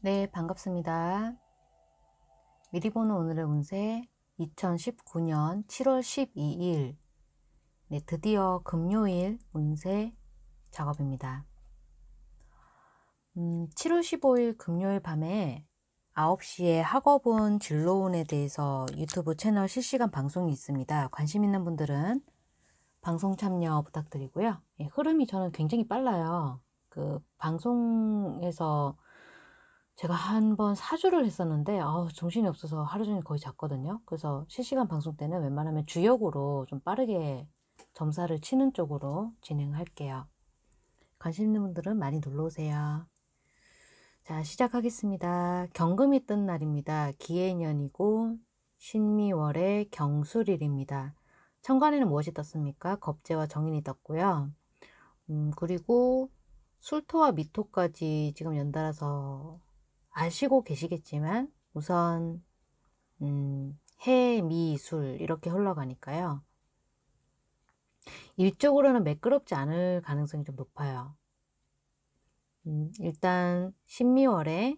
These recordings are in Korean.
네, 반갑습니다. 미리 보는 오늘의 운세 2019년 7월 12일 네, 드디어 금요일 운세 작업입니다. 음, 7월 15일 금요일 밤에 9시에 학업은 진로운에 대해서 유튜브 채널 실시간 방송이 있습니다. 관심 있는 분들은 방송 참여 부탁드리고요. 예, 흐름이 저는 굉장히 빨라요. 그 방송에서 제가 한 번 사주를 했었는데 아 정신이 없어서 하루 종일 거의 잤거든요. 그래서 실시간 방송 때는 웬만하면 주역으로 좀 빠르게 점사를 치는 쪽으로 진행할게요. 관심 있는 분들은 많이 놀러 오세요. 자 시작하겠습니다. 경금이 뜬 날입니다. 기해년이고 신미월의 경술일입니다. 천간에는 무엇이 떴습니까? 겁재와 정인이 떴고요. 음, 그리고 술토와 미토까지 지금 연달아서 아시고 계시겠지만 우선 음, 해, 미, 술 이렇게 흘러가니까요. 일적으로는 매끄럽지 않을 가능성이 좀 높아요. 음, 일단 신미월에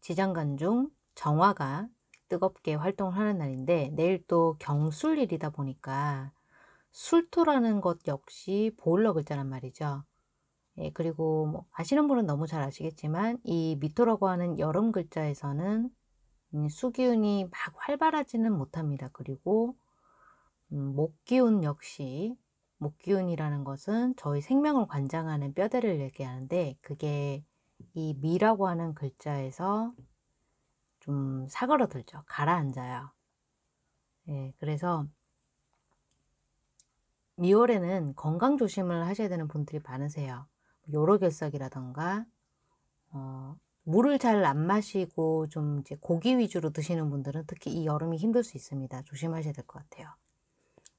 지장간중 정화가 뜨겁게 활동을 하는 날인데 내일 또 경술일이다 보니까 술토라는 것 역시 보울러 글자란 말이죠. 예, 그리고 뭐 아시는 분은 너무 잘 아시겠지만 이 미토라고 하는 여름 글자에서는 음, 수기운이 막 활발하지는 못합니다. 그리고 음, 목기운 역시 목기운이라는 것은 저희 생명을 관장하는 뼈대를 얘기하는데 그게 이 미라고 하는 글자에서 좀 사그러들죠. 가라앉아요. 예, 그래서 미월에는 건강 조심을 하셔야 되는 분들이 많으세요. 요로결석이라던가 어, 물을 잘 안 마시고 좀 이제 고기 위주로 드시는 분들은 특히 이 여름이 힘들 수 있습니다. 조심하셔야 될 것 같아요.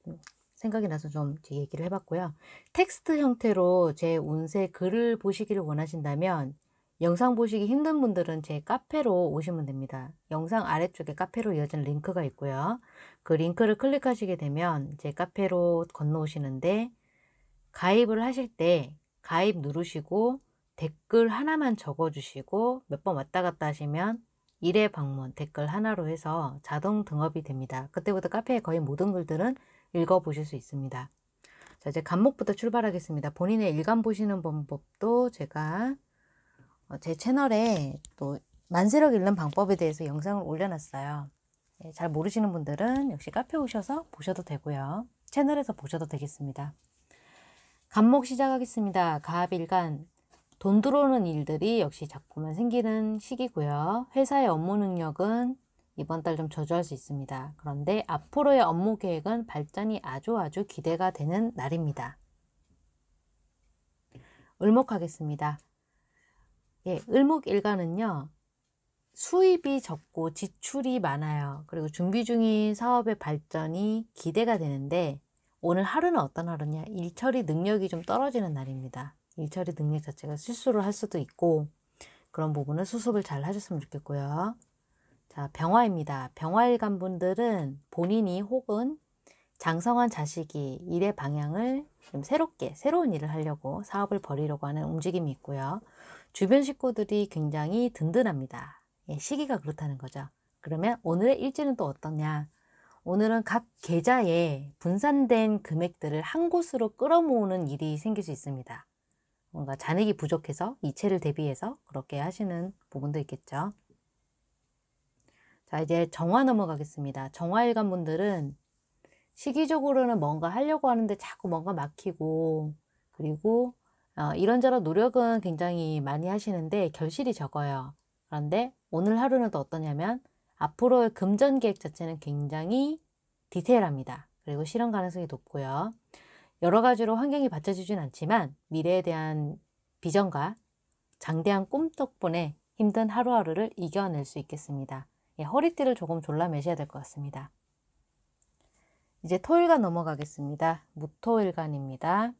음, 생각이 나서 좀 얘기를 해봤고요. 텍스트 형태로 제 운세 글을 보시기를 원하신다면 영상 보시기 힘든 분들은 제 카페로 오시면 됩니다. 영상 아래쪽에 카페로 이어진 링크가 있고요. 그 링크를 클릭하시게 되면 제 카페로 건너오시는데 가입을 하실 때 가입 누르시고 댓글 하나만 적어주시고 몇 번 왔다 갔다 하시면 일회 방문 댓글 하나로 해서 자동 등업이 됩니다. 그때부터 카페의 거의 모든 글들은 읽어보실 수 있습니다. 자 이제 간목부터 출발하겠습니다. 본인의 일감 보시는 방법도 제가 어, 제 채널에 또 만세력 읽는 방법에 대해서 영상을 올려놨어요. 예, 잘 모르시는 분들은 역시 카페 오셔서 보셔도 되고요. 채널에서 보셔도 되겠습니다. 간목 시작하겠습니다. 가합일간 돈 들어오는 일들이 역시 자꾸만 생기는 시기고요. 회사의 업무 능력은 이번 달 좀 저조할 수 있습니다. 그런데 앞으로의 업무 계획은 발전이 아주 아주 기대가 되는 날입니다. 을목하겠습니다. 예, 을목일간은요. 수입이 적고 지출이 많아요. 그리고 준비 중인 사업의 발전이 기대가 되는데 오늘 하루는 어떤 하루냐? 일 처리 능력이 좀 떨어지는 날입니다. 일 처리 능력 자체가 실수를 할 수도 있고 그런 부분은 수습을 잘 하셨으면 좋겠고요. 자, 병화입니다. 병화일간 분들은 본인이 혹은 장성한 자식이 일의 방향을 좀 새롭게 새로운 일을 하려고 사업을 벌이려고 하는 움직임이 있고요. 주변 식구들이 굉장히 든든합니다. 예, 시기가 그렇다는 거죠. 그러면 오늘의 일지는 또 어떠냐? 오늘은 각 계좌에 분산된 금액들을 한 곳으로 끌어모으는 일이 생길 수 있습니다. 뭔가 잔액이 부족해서 이체를 대비해서 그렇게 하시는 부분도 있겠죠. 자 이제 정화 넘어가겠습니다. 정화일관 분들은 시기적으로는 뭔가 하려고 하는데 자꾸 뭔가 막히고 그리고 어, 이런저런 노력은 굉장히 많이 하시는데 결실이 적어요. 그런데 오늘 하루는 또 어떠냐면 앞으로의 금전 계획 자체는 굉장히 디테일합니다. 그리고 실현 가능성이 높고요. 여러 가지로 환경이 받쳐주진 않지만 미래에 대한 비전과 장대한 꿈 덕분에 힘든 하루하루를 이겨낼 수 있겠습니다. 예, 허리띠를 조금 졸라매셔야 될 것 같습니다. 이제 토일간 넘어가겠습니다. 무토일간입니다.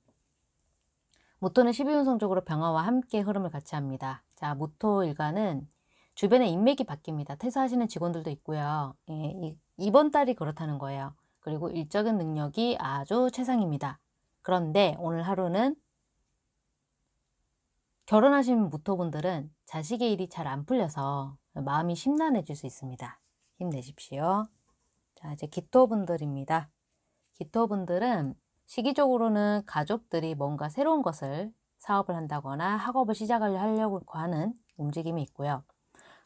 무토는 12운성 적으로 병화와 함께 흐름을 같이 합니다. 자, 무토일간은 주변에 인맥이 바뀝니다. 퇴사하시는 직원들도 있고요. 예, 이번 달이 그렇다는 거예요. 그리고 일적인 능력이 아주 최상입니다. 그런데 오늘 하루는 결혼하신 무토분들은 자식의 일이 잘 안 풀려서 마음이 심란해질 수 있습니다. 힘내십시오. 자, 이제 기토분들입니다. 기토분들은 시기적으로는 가족들이 뭔가 새로운 것을 사업을 한다거나 학업을 시작하려고 하는 움직임이 있고요.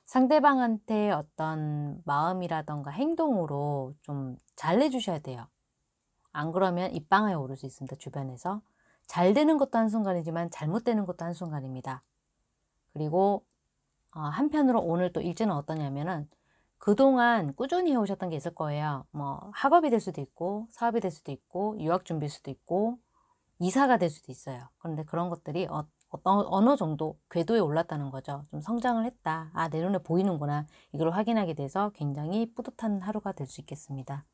상대방한테 어떤 마음이라던가 행동으로 좀 잘내주셔야 돼요. 안 그러면 입방에 오를 수 있습니다. 주변에서. 잘 되는 것도 한순간이지만 잘못되는 것도 한순간입니다. 그리고 어, 한편으로 오늘 또 일제는 어떠냐면은 그동안 꾸준히 해오셨던 게 있을 거예요. 뭐 학업이 될 수도 있고 사업이 될 수도 있고 유학 준비일 수도 있고 이사가 될 수도 있어요. 그런데 그런 것들이 어, 떤 어떤 어느 정도 궤도에 올랐다는 거죠. 좀 성장을 했다. 아, 내 눈에 보이는구나. 이걸 확인하게 돼서 굉장히 뿌듯한 하루가 될 수 있겠습니다.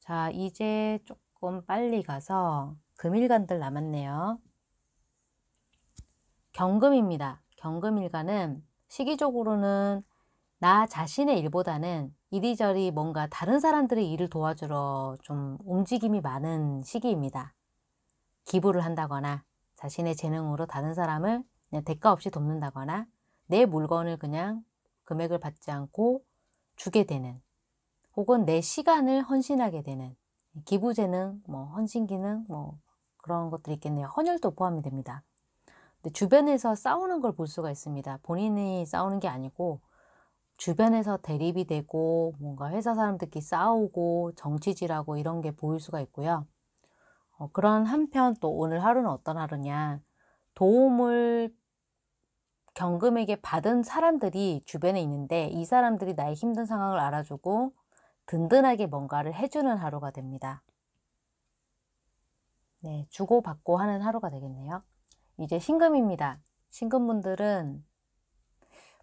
자, 이제 조금 빨리 가서 금일간들 남았네요. 경금입니다. 경금일간은 시기적으로는 나 자신의 일보다는 이리저리 뭔가 다른 사람들의 일을 도와주러 좀 움직임이 많은 시기입니다. 기부를 한다거나 자신의 재능으로 다른 사람을 그냥 대가 없이 돕는다거나 내 물건을 그냥 금액을 받지 않고 주게 되는 혹은 내 시간을 헌신하게 되는 기부 재능, 뭐 헌신 기능 뭐 그런 것들이 있겠네요. 헌혈도 포함이 됩니다. 근데 주변에서 싸우는 걸 볼 수가 있습니다. 본인이 싸우는 게 아니고 주변에서 대립이 되고 뭔가 회사 사람들끼리 싸우고 정치질하고 이런 게 보일 수가 있고요. 어, 그런 한편 또 오늘 하루는 어떤 하루냐. 도움을 경금에게 받은 사람들이 주변에 있는데 이 사람들이 나의 힘든 상황을 알아주고 든든하게 뭔가를 해주는 하루가 됩니다. 네, 주고받고 하는 하루가 되겠네요. 이제 신금입니다. 신금분들은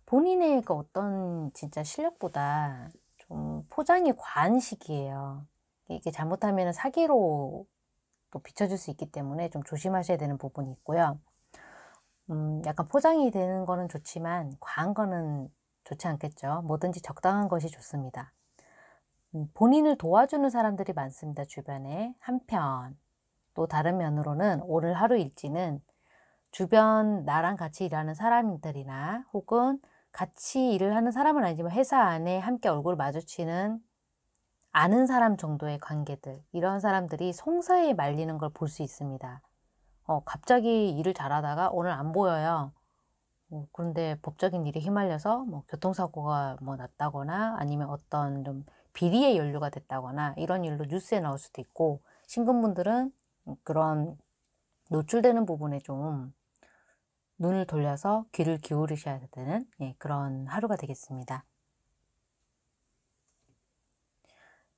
본인의 그 어떤 진짜 실력보다 좀 포장이 과한 시기예요. 이게 잘못하면 사기로 또 비춰줄 수 있기 때문에 좀 조심하셔야 되는 부분이 있고요. 음, 약간 포장이 되는 거는 좋지만 과한 거는 좋지 않겠죠. 뭐든지 적당한 것이 좋습니다. 음, 본인을 도와주는 사람들이 많습니다. 주변에. 한편 또 다른 면으로는 오늘 하루 일지는 주변 나랑 같이 일하는 사람들이나 혹은 같이 일을 하는 사람은 아니지만 회사 안에 함께 얼굴 마주치는 아는 사람 정도의 관계들, 이런 사람들이 송사에 말리는 걸 볼 수 있습니다. 어, 갑자기 일을 잘하다가 오늘 안 보여요. 뭐 그런데 법적인 일에 휘말려서 뭐 교통사고가 뭐 났다거나 아니면 어떤 좀 비리의 연루가 됐다거나 이런 일로 뉴스에 나올 수도 있고 신근분들은 그런 노출되는 부분에 좀 눈을 돌려서 귀를 기울이셔야 되는 예, 그런 하루가 되겠습니다.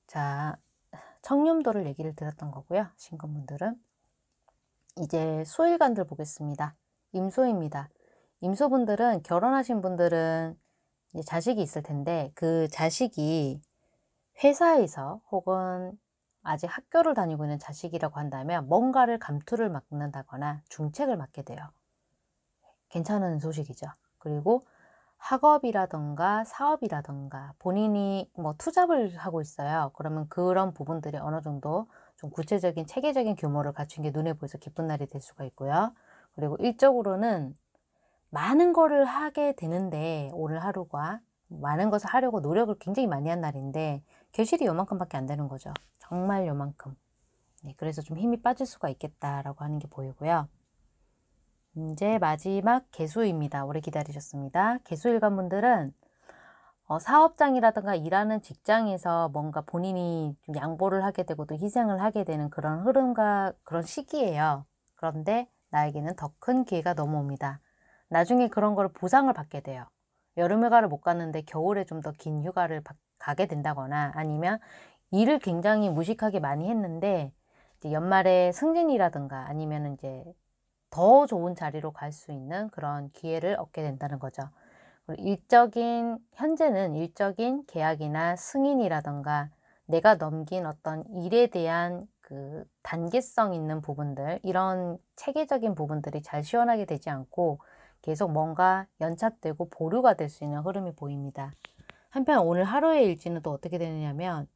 자, 청렴도를 얘기를 들었던 거고요. 신금분들은 이제 소일관들 보겠습니다. 임소입니다. 임소분들은 결혼하신 분들은 이제 자식이 있을 텐데 그 자식이 회사에서 혹은 아직 학교를 다니고 있는 자식이라고 한다면 뭔가를 감투를 맡는다거나 중책을 맡게 돼요. 괜찮은 소식이죠. 그리고 학업이라던가 사업이라던가 본인이 뭐 투잡을 하고 있어요. 그러면 그런 부분들이 어느 정도 좀 구체적인 체계적인 규모를 갖춘 게 눈에 보여서 기쁜 날이 될 수가 있고요. 그리고 일적으로는 많은 거를 하게 되는데 오늘 하루가 많은 것을 하려고 노력을 굉장히 많이 한 날인데 결실이 요만큼밖에 안 되는 거죠. 정말 요만큼. 네, 그래서 좀 힘이 빠질 수가 있겠다라고 하는 게 보이고요. 이제 마지막 개수입니다. 오래 기다리셨습니다. 개수 일관분들은 어, 사업장이라든가 일하는 직장에서 뭔가 본인이 좀 양보를 하게 되고 또 희생을 하게 되는 그런 흐름과 그런 시기예요. 그런데 나에게는 더 큰 기회가 넘어옵니다. 나중에 그런 걸 보상을 받게 돼요. 여름 휴가를 못 갔는데 겨울에 좀 더 긴 휴가를 가게 된다거나 아니면 일을 굉장히 무식하게 많이 했는데 연말에 승진이라든가 아니면 이제 더 좋은 자리로 갈 수 있는 그런 기회를 얻게 된다는 거죠. 일적인 현재는 일적인 계약이나 승인이라던가 내가 넘긴 어떤 일에 대한 그 단계성 있는 부분들 이런 체계적인 부분들이 잘 시원하게 되지 않고 계속 뭔가 연착되고 보류가 될 수 있는 흐름이 보입니다. 한편 오늘 하루의 일지는 또 어떻게 되느냐면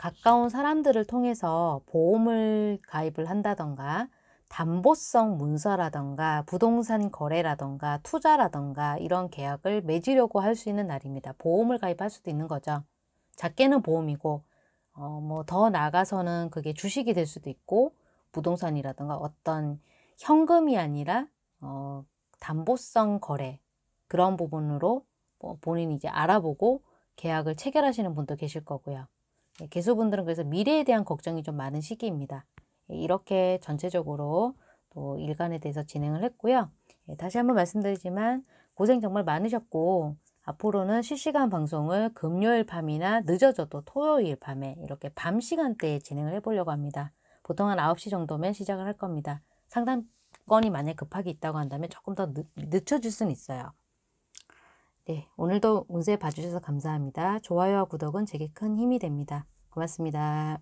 가까운 사람들을 통해서 보험을 가입을 한다던가 담보성 문서라던가 부동산 거래라던가 투자라던가 이런 계약을 맺으려고 할 수 있는 날입니다. 보험을 가입할 수도 있는 거죠. 작게는 보험이고 어, 뭐더 나가서는 아 그게 주식이 될 수도 있고 부동산이라던가 어떤 현금이 아니라 어, 담보성 거래 그런 부분으로 뭐 본인이 이제 알아보고 계약을 체결하시는 분도 계실 거고요. 예, 개수분들은 그래서 미래에 대한 걱정이 좀 많은 시기입니다. 예, 이렇게 전체적으로 또 일간에 대해서 진행을 했고요. 예, 다시 한번 말씀드리지만 고생 정말 많으셨고 앞으로는 실시간 방송을 금요일 밤이나 늦어져도 토요일 밤에 이렇게 밤 시간대에 진행을 해보려고 합니다. 보통 한 9시 정도면 시작을 할 겁니다. 상담권이 만약 급하게 있다고 한다면 조금 더 늦,춰질 수는 있어요. 네, 오늘도 운세 봐주셔서 감사합니다. 좋아요와 구독은 제게 큰 힘이 됩니다. 고맙습니다.